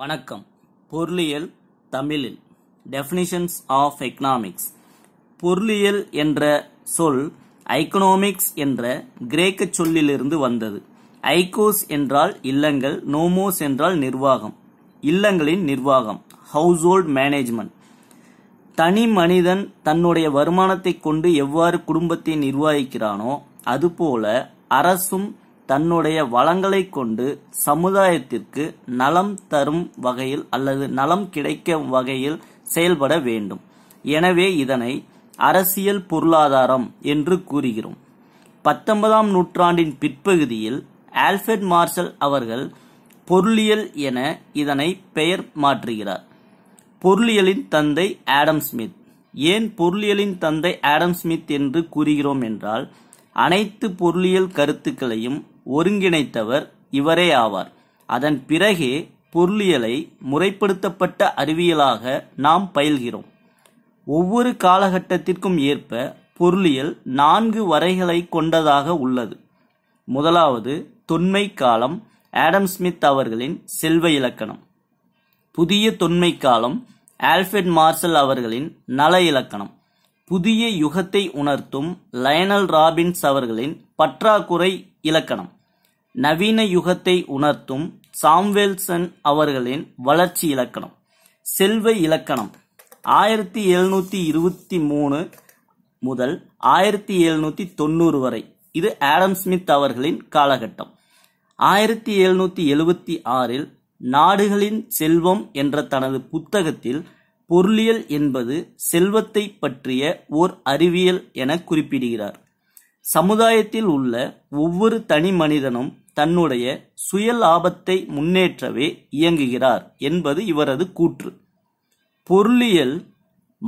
வணக்கம் பொருளியல் தமிழில் டெஃபினிஷன்ஸ் ஆஃப் எக்கனாமிக்ஸ் பொருளியல் என்ற சொல் ஐகனாமிக்ஸ் என்ற கிரேக்க சொல்லிலிருந்து வந்தது ஐகோஸ் என்றால் இல்லங்கள் நோமோஸ் என்றால் நிர்வாகம் இல்லங்களின் நிர்வாகம் ஹவுஸ் ஹோல்ட் மேனேஜ்மெண்ட் தனி மனிதன் தன்னுடைய வருமானத்தை கொண்டு எவ்வாறு குடும்பத்தை நிர்வகிக்கிறானோ அதுபோல அரசும் தன்னுடைய வளங்களை கொண்டு சமுதாயத்திற்கு நலம் தரும் வகையில் அல்லது நலம் கிடைக்கும் வகையில் செயல்பட வேண்டும் எனவே இதனை அரசியல் பொருளாதாரம் என்று கூறுகிறோம் பத்தொன்பதாம் நூற்றாண்டின் பிற்பகுதியில் ஆல்ஃபர்ட் மார்ஷல் அவர்கள் பொருளியல் என இதனை பெயர் மாற்றுகிறார் பொருளியலின் தந்தை ஆடம் ஸ்மித் ஏன் பொருளியலின் தந்தை ஆடம் ஸ்மித் என்று கூறுகிறோம் என்றால் அனைத்து பொருளியல் கருத்துக்களையும் ஒருங்கிணைத்தவர் இவரே ஆவார் அதன் பிறகே பொருளியலை முறைப்படுத்தப்பட்ட அறிவியலாக நாம் பயில்கிறோம் ஒவ்வொரு காலகட்டத்திற்கும் ஏற்ப பொருளியல் நான்கு வரைகளை கொண்டதாக உள்ளது முதலாவது தொன்மை காலம் ஆடம் ஸ்மித் அவர்களின் செல்வ இலக்கணம் புதிய தொன்மை காலம் ஆல்ஃபெட் மார்சல் அவர்களின் நல இலக்கணம் புதிய யுகத்தை உணர்த்தும் லயனல் ராபின்ஸ் அவர்களின் பற்றாக்குறை இலக்கணம் நவீன யுகத்தை உணர்த்தும் சாம்வேல்சன் அவர்களின் வளர்ச்சி இலக்கணம் செல்வ இலக்கணம் ஆயிரத்தி எழுநூற்றி இருபத்தி மூணு முதல் ஆயிரத்தி எழுநூற்றி தொண்ணூறு வரை இது ஆடம் ஸ்மித் அவர்களின் காலகட்டம் ஆயிரத்தி எழுநூற்றி எழுபத்தி ஆறில் நாடுகளின் செல்வம் என்ற தனது புத்தகத்தில் பொருளியல் என்பது செல்வத்தை பற்றிய ஓர் அறிவியல் என குறிப்பிடுகிறார் சமுதாயத்தில் உள்ள ஒவ்வொரு தனி மனிதனும் தன்னுடைய சுய லாபத்தை முன்னேற்றவே இயங்குகிறார் என்பது இவரது கூற்று பொருளியல்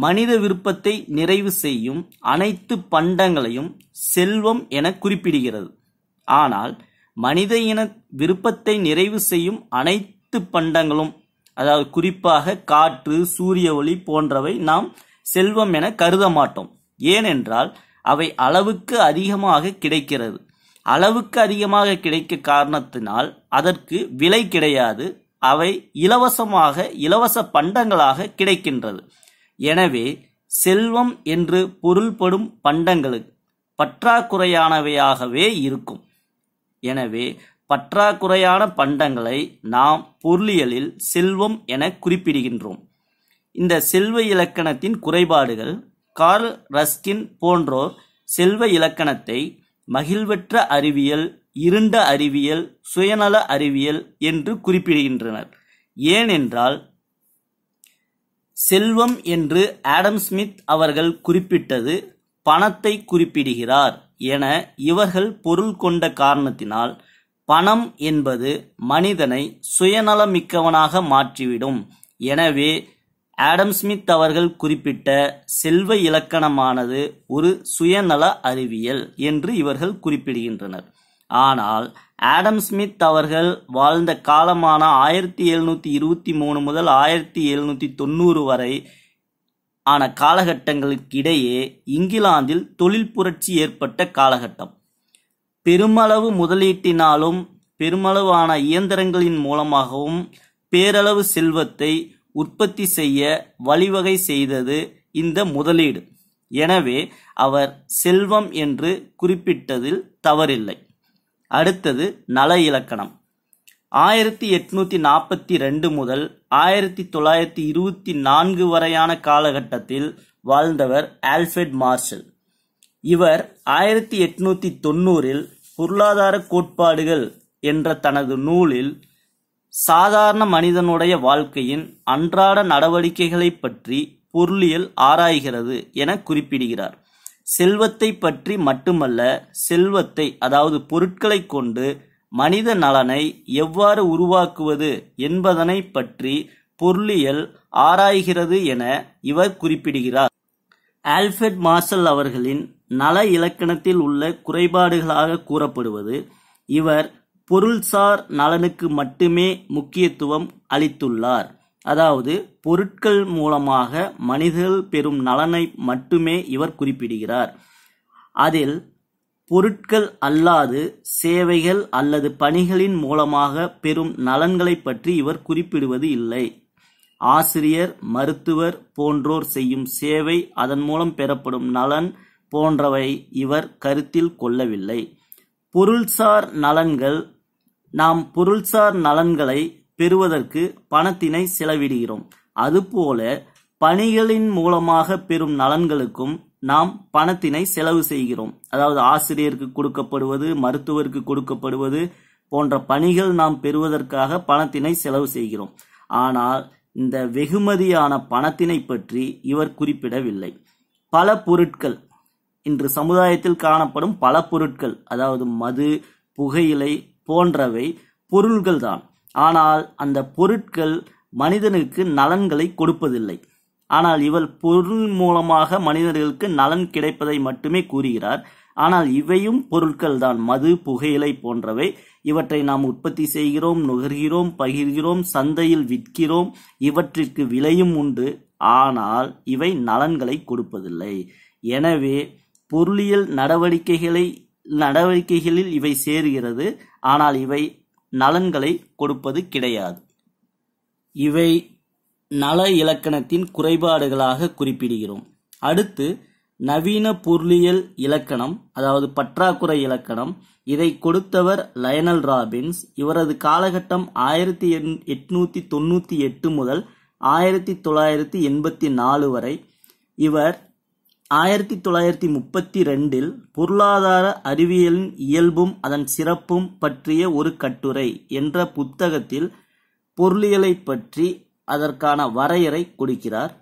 மனித விருப்பத்தை நிறைவு செய்யும் அனைத்து பண்டங்களையும் செல்வம் என குறிப்பிடுகிறது ஆனால் மனித இன விருப்பத்தை நிறைவு செய்யும் அனைத்து பண்டங்களும் அதாவது குறிப்பாக காற்று சூரிய ஒளி போன்றவை நாம் செல்வம் என கருத மாட்டோம் ஏனென்றால் அவை அளவுக்கு அதிகமாக கிடைக்கிறது அளவுக்கு அதிகமாக கிடைக்க காரணத்தினால் அதற்கு விலை கிடையாது அவை இலவசமாக இலவச பண்டங்களாக கிடைக்கின்றது எனவே செல்வம் என்று பொருள்படும் பண்டங்களுக்கு பற்றாக்குறையானவையாகவே இருக்கும் எனவே பற்றாக்குறையான பண்டங்களை நாம் பொருளியலில் செல்வம் என குறிப்பிடுகின்றோம் இந்த செல்வ இலக்கணத்தின் குறைபாடுகள் கார்ல் ரஸ்கின் போன்றோர் செல்வ இலக்கணத்தை மகிழ்வற்ற அறிவியல் இருண்ட அறிவியல் சுயநல அறிவியல் என்று குறிப்பிடுகின்றனர் ஏனென்றால் செல்வம் என்று ஆடம் ஸ்மித் அவர்கள் குறிப்பிட்டது பணத்தை குறிப்பிடுகிறார் என இவர்கள் பொருள் கொண்ட காரணத்தினால் பணம் என்பது மனிதனை சுயநலமிக்கவனாக மாற்றிவிடும் எனவே ஆடம் ஸ்மித் அவர்கள் குறிப்பிட்ட செல்வ இலக்கணமானது ஒரு சுயநல அறிவியல் என்று இவர்கள் குறிப்பிடுகின்றனர் ஆனால் ஆடம் ஸ்மித் அவர்கள் வாழ்ந்த காலமான ஆயிரத்தி எழுநூற்றி இருபத்தி மூணு முதல் ஆயிரத்தி எழுநூற்றி தொண்ணூறு வரை ஆன காலகட்டங்களுக்கிடையே இங்கிலாந்தில் தொழில் புரட்சி ஏற்பட்ட காலகட்டம் பெருமளவு முதலீட்டினாலும் பெருமளவான இயந்திரங்களின் மூலமாகவும் பேரளவு செல்வத்தை உற்பத்தி செய்ய வழிவகை செய்தது இந்த முதலீடு எனவே அவர் செல்வம் என்று குறிப்பிட்டதில் தவறில்லை அடுத்தது நல இலக்கணம் ஆயிரத்தி எட்நூத்தி நாற்பத்தி ரெண்டு முதல் ஆயிரத்தி தொள்ளாயிரத்தி இருபத்தி நான்கு வரையான காலகட்டத்தில் வாழ்ந்தவர் ஆல்ஃபெட் மார்ஷல் இவர் ஆயிரத்தி எட்நூத்தி தொண்ணூறில் பொருளாதார கோட்பாடுகள் என்ற தனது நூலில் சாதாரண மனிதனுடைய வாழ்க்கையின் அன்றாட நடவடிக்கைகளை பற்றி பொருளியல் ஆராய்கிறது என குறிப்பிடுகிறார் செல்வத்தை பற்றி மட்டுமல்ல செல்வத்தை அதாவது பொருட்களை கொண்டு மனித நலனை எவ்வாறு உருவாக்குவது என்பதனை பற்றி பொருளியல் ஆராய்கிறது என இவர் குறிப்பிடுகிறார் ஆல்ஃபர்ட் மார்சல் அவர்களின் நல இலக்கணத்தில் உள்ள குறைபாடுகளாக கூறப்படுவது இவர் பொருள்சார் நலனுக்கு மட்டுமே முக்கியத்துவம் அளித்துள்ளார் அதாவது பொருட்கள் மூலமாக மனிதர்கள் பெறும் நலனை மட்டுமே இவர் குறிப்பிடுகிறார் அதில் பொருட்கள் அல்லாது சேவைகள் அல்லது பணிகளின் மூலமாக பெறும் நலன்களை பற்றி இவர் குறிப்பிடுவது இல்லை ஆசிரியர் மருத்துவர் போன்றோர் செய்யும் சேவை அதன் மூலம் பெறப்படும் நலன் போன்றவை இவர் கருத்தில் கொள்ளவில்லை பொருள்சார் நலன்கள் நாம் பொருள்சார் நலன்களை பெறுவதற்கு பணத்தினை செலவிடுகிறோம் அதுபோல பணிகளின் மூலமாக பெறும் நலன்களுக்கும் நாம் பணத்தினை செலவு செய்கிறோம் அதாவது ஆசிரியருக்கு கொடுக்கப்படுவது மருத்துவருக்கு கொடுக்கப்படுவது போன்ற பணிகள் நாம் பெறுவதற்காக பணத்தினை செலவு செய்கிறோம் ஆனால் இந்த வெகுமதியான பணத்தினை பற்றி இவர் குறிப்பிடவில்லை பல பொருட்கள் இன்று சமுதாயத்தில் காணப்படும் பல பொருட்கள் அதாவது மது புகையிலை போன்றவை பொருள்கள் தான் ஆனால் அந்த பொருட்கள் மனிதனுக்கு நலன்களை கொடுப்பதில்லை ஆனால் இவர் பொருள் மூலமாக மனிதர்களுக்கு நலன் கிடைப்பதை மட்டுமே கூறுகிறார் ஆனால் இவையும் பொருட்கள் தான் மது புகையிலை போன்றவை இவற்றை நாம் உற்பத்தி செய்கிறோம் நுகர்கிறோம் பகிர்கிறோம் சந்தையில் விற்கிறோம் இவற்றிற்கு விலையும் உண்டு ஆனால் இவை நலன்களை கொடுப்பதில்லை எனவே பொருளியல் நடவடிக்கைகளை நடவடிக்கைகளில் இவை சேருகிறது ஆனால் இவை நலன்களை கொடுப்பது கிடையாது இவை நல இலக்கணத்தின் குறைபாடுகளாக குறிப்பிடுகிறோம் அடுத்து நவீன பொருளியல் இலக்கணம் அதாவது பற்றாக்குறை இலக்கணம் இதை கொடுத்தவர் லயனல் ராபின்ஸ் இவரது காலகட்டம் ஆயிரத்தி எட்நூத்தி தொண்ணூத்தி எட்டு முதல் ஆயிரத்தி தொள்ளாயிரத்தி எண்பத்தி நாலு வரை இவர் ஆயிரத்தி தொள்ளாயிரத்தி முப்பத்தி ரெண்டில் பொருளாதார அறிவியலின் இயல்பும் அதன் சிறப்பும் பற்றிய ஒரு கட்டுரை என்ற புத்தகத்தில் பொருளியலை பற்றி அதற்கான வரையறை கொடுக்கிறார்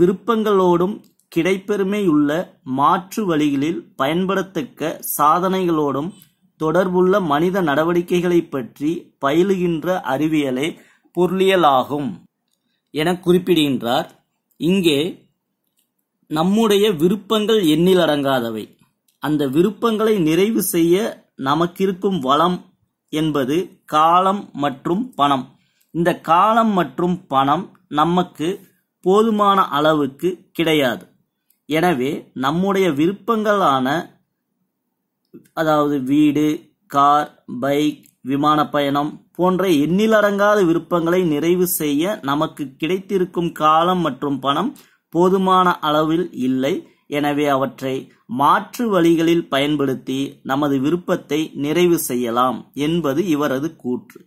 விருப்பங்களோடும் கிடைப்பெருமையுள்ள மாற்று வழிகளில் பயன்படுத்தக்க சாதனைகளோடும் தொடர்புள்ள மனித நடவடிக்கைகளை பற்றி பயிலுகின்ற அறிவியலே பொருளியலாகும் என குறிப்பிடுகின்றார் இங்கே நம்முடைய விருப்பங்கள் எண்ணிலடங்காதவை அந்த விருப்பங்களை நிறைவு செய்ய நமக்கிருக்கும் வளம் என்பது காலம் மற்றும் பணம் இந்த காலம் மற்றும் பணம் நமக்கு போதுமான அளவுக்கு கிடையாது எனவே நம்முடைய விருப்பங்களான அதாவது வீடு கார் பைக் விமான பயணம் போன்ற எண்ணிலடங்காத விருப்பங்களை நிறைவு செய்ய நமக்கு கிடைத்திருக்கும் காலம் மற்றும் பணம் போதுமான அளவில் இல்லை எனவே அவற்றை மாற்று வழிகளில் பயன்படுத்தி நமது விருப்பத்தை நிறைவு செய்யலாம் என்பது இவரது கூற்று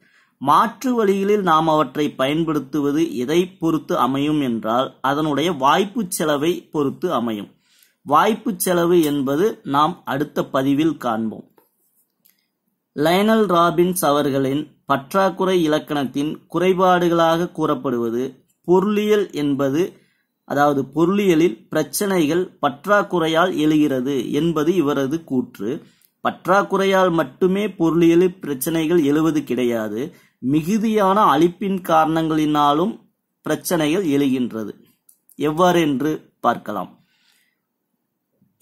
மாற்று வழிகளில் நாம் அவற்றை பயன்படுத்துவது எதை பொறுத்து அமையும் என்றால் அதனுடைய வாய்ப்பு செலவை பொறுத்து அமையும் வாய்ப்பு செலவு என்பது நாம் அடுத்த பதிவில் காண்போம் லைனல் ராபின்ஸ் அவர்களின் பற்றாக்குறை இலக்கணத்தின் குறைபாடுகளாக கூறப்படுவது பொருளியல் என்பது அதாவது பொருளியலில் பிரச்சனைகள் பற்றாக்குறையால் எழுகிறது என்பது இவரது கூற்று பற்றாக்குறையால் மட்டுமே பொருளியலில் பிரச்சனைகள் எழுவது கிடையாது மிகுதியான அழிப்பின் காரணங்களினாலும் பிரச்சனைகள் எழுகின்றது எவ்வாறென்று பார்க்கலாம்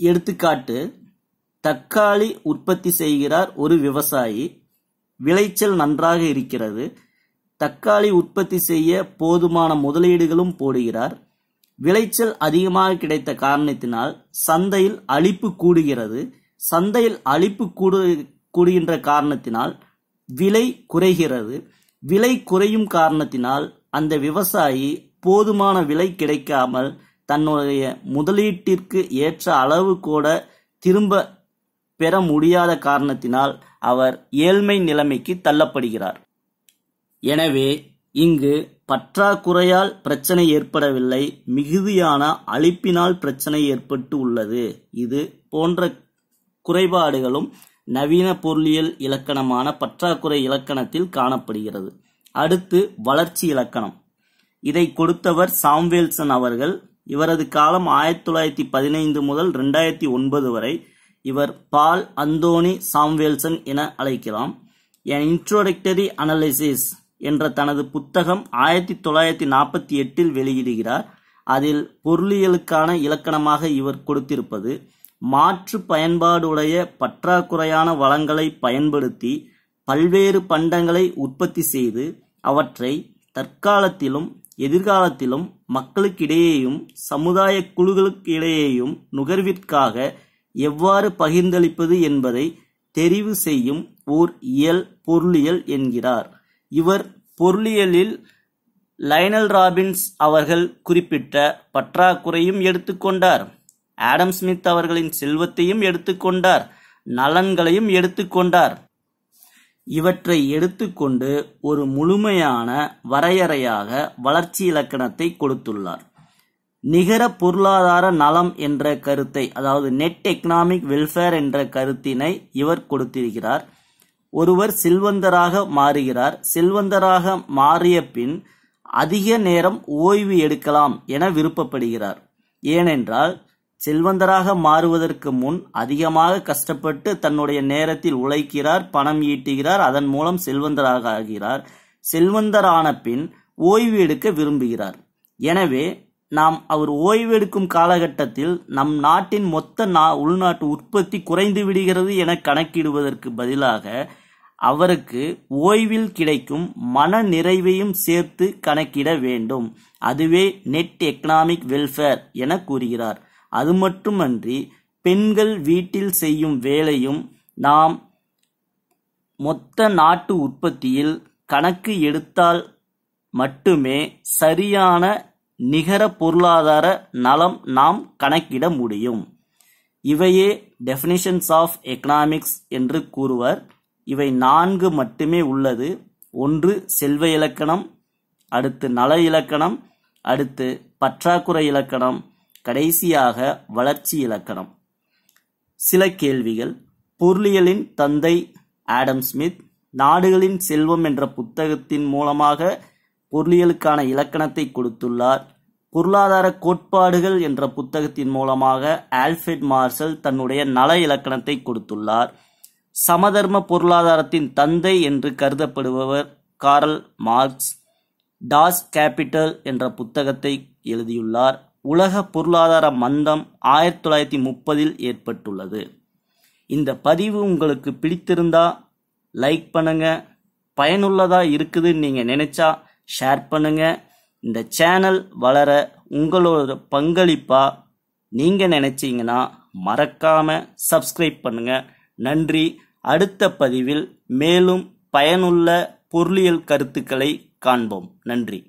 எடுத்துக்காட்டு தக்காளி உற்பத்தி செய்கிறார் ஒரு விவசாயி விளைச்சல் நன்றாக இருக்கிறது தக்காளி உற்பத்தி செய்ய போதுமான முதலீடுகளும் போடுகிறார் விளைச்சல் அதிகமாக கிடைத்த காரணத்தினால் சந்தையில் அழிப்பு கூடுகிறது சந்தையில் அழிப்பு கூடு கூடுகின்ற காரணத்தினால் விலை குறைகிறது விலை குறையும் காரணத்தினால் அந்த விவசாயி போதுமான விலை கிடைக்காமல் தன்னுடைய முதலீட்டிற்கு ஏற்ற அளவு கூட திரும்ப பெற முடியாத காரணத்தினால் அவர் ஏழ்மை நிலைமைக்கு தள்ளப்படுகிறார் எனவே இங்கு பற்றாக்குறையால் பிரச்சனை ஏற்படவில்லை மிகுதியான அழிப்பினால் பிரச்சனை ஏற்பட்டு உள்ளது இது போன்ற குறைபாடுகளும் நவீன பொருளியல் இலக்கணமான பற்றாக்குறை இலக்கணத்தில் காணப்படுகிறது அடுத்து வளர்ச்சி இலக்கணம் இதை கொடுத்தவர் சாம்வேல்சன் அவர்கள் இவரது காலம் ஆயிரத்தி தொள்ளாயிரத்தி பதினைந்து முதல் ரெண்டாயிரத்தி ஒன்பது வரை இவர் பால் அந்தோனி சாம்வேல்சன் என அழைக்கலாம் என் இன்ட்ரோடக்டரி அனலிசிஸ் என்ற தனது புத்தகம் ஆயிரத்தி தொள்ளாயிரத்தி நாற்பத்தி எட்டில் வெளியிடுகிறார் அதில் பொருளியலுக்கான இலக்கணமாக இவர் கொடுத்திருப்பது மாற்று பயன்பாடுடைய பற்றாக்குறையான வளங்களை பயன்படுத்தி பல்வேறு பண்டங்களை உற்பத்தி செய்து அவற்றை தற்காலத்திலும் எதிர்காலத்திலும் மக்களுக்கிடையேயும் சமுதாய குழுகளுக்கு இடையேயும் நுகர்விற்காக எவ்வாறு பகிர்ந்தளிப்பது என்பதை தெரிவு செய்யும் ஓர் இயல் பொருளியல் என்கிறார் இவர் பொருளியலில் லைனல் ராபின்ஸ் அவர்கள் குறிப்பிட்ட பற்றாக்குறையும் எடுத்துக்கொண்டார் ஆடம் ஸ்மித் அவர்களின் செல்வத்தையும் எடுத்துக்கொண்டார் நலன்களையும் எடுத்துக்கொண்டார் இவற்றை எடுத்துக்கொண்டு ஒரு முழுமையான வரையறையாக வளர்ச்சி இலக்கணத்தை கொடுத்துள்ளார் நிகர பொருளாதார நலம் என்ற கருத்தை அதாவது நெட் எக்கனாமிக் வெல்ஃபேர் என்ற கருத்தினை இவர் கொடுத்திருக்கிறார் ஒருவர் செல்வந்தராக மாறுகிறார் செல்வந்தராக மாறிய பின் அதிக நேரம் ஓய்வு எடுக்கலாம் என விருப்பப்படுகிறார் ஏனென்றால் செல்வந்தராக மாறுவதற்கு முன் அதிகமாக கஷ்டப்பட்டு தன்னுடைய நேரத்தில் உழைக்கிறார் பணம் ஈட்டுகிறார் அதன் மூலம் செல்வந்தராக ஆகிறார் செல்வந்தரான பின் ஓய்வு எடுக்க விரும்புகிறார் எனவே நாம் அவர் ஓய்வெடுக்கும் காலகட்டத்தில் நம் நாட்டின் மொத்த நா உள்நாட்டு உற்பத்தி குறைந்து விடுகிறது என கணக்கிடுவதற்கு பதிலாக அவருக்கு ஓய்வில் கிடைக்கும் மன நிறைவையும் சேர்த்து கணக்கிட வேண்டும் அதுவே நெட் எக்கனாமிக் வெல்ஃபேர் என கூறுகிறார் அது மட்டுமன்றி பெண்கள் வீட்டில் செய்யும் வேலையும் நாம் மொத்த நாட்டு உற்பத்தியில் கணக்கு எடுத்தால் மட்டுமே சரியான நிகர பொருளாதார நலம் நாம் கணக்கிட முடியும் இவையே டெஃபினிஷன்ஸ் ஆஃப் எக்கனாமிக்ஸ் என்று கூறுவர் இவை நான்கு மட்டுமே உள்ளது ஒன்று செல்வ இலக்கணம் அடுத்து நல இலக்கணம் அடுத்து பற்றாக்குறை இலக்கணம் கடைசியாக வளர்ச்சி இலக்கணம் சில கேள்விகள் பொருளியலின் தந்தை ஆடம் ஸ்மித் நாடுகளின் செல்வம் என்ற புத்தகத்தின் மூலமாக பொருளியலுக்கான இலக்கணத்தை கொடுத்துள்ளார் பொருளாதார கோட்பாடுகள் என்ற புத்தகத்தின் மூலமாக ஆல்ஃபெட் மார்சல் தன்னுடைய நல இலக்கணத்தை கொடுத்துள்ளார் சமதர்ம பொருளாதாரத்தின் தந்தை என்று கருதப்படுபவர் காரல் மார்க்ஸ் டாஸ் கேபிட்டல் என்ற புத்தகத்தை எழுதியுள்ளார் உலக பொருளாதார மந்தம் ஆயிரத்தி தொள்ளாயிரத்தி முப்பதில் ஏற்பட்டுள்ளது இந்த பதிவு உங்களுக்கு பிடித்திருந்தா லைக் பண்ணுங்க பயனுள்ளதாக இருக்குதுன்னு நீங்கள் நினச்சா ஷேர் பண்ணுங்க இந்த சேனல் வளர உங்களோட பங்களிப்பாக நீங்கள் நினச்சிங்கன்னா மறக்காமல் சப்ஸ்கிரைப் பண்ணுங்கள் நன்றி அடுத்த பதிவில் மேலும் பயனுள்ள பொருளியல் கருத்துக்களை காண்போம் நன்றி